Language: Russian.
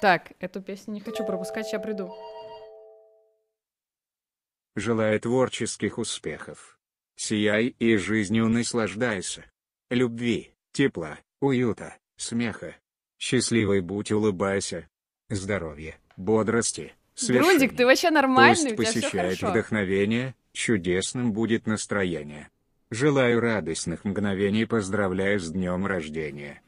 Так, эту песню не хочу пропускать, я приду. Желаю творческих успехов. Сияй и жизнью наслаждайся. Любви, тепла, уюта, смеха. Счастливой будь, улыбайся. Здоровья, бодрости, свершений. Грудик, ты вообще нормальный, Пусть посещает вдохновение, чудесным будет настроение. Желаю радостных мгновений, поздравляю с днем рождения.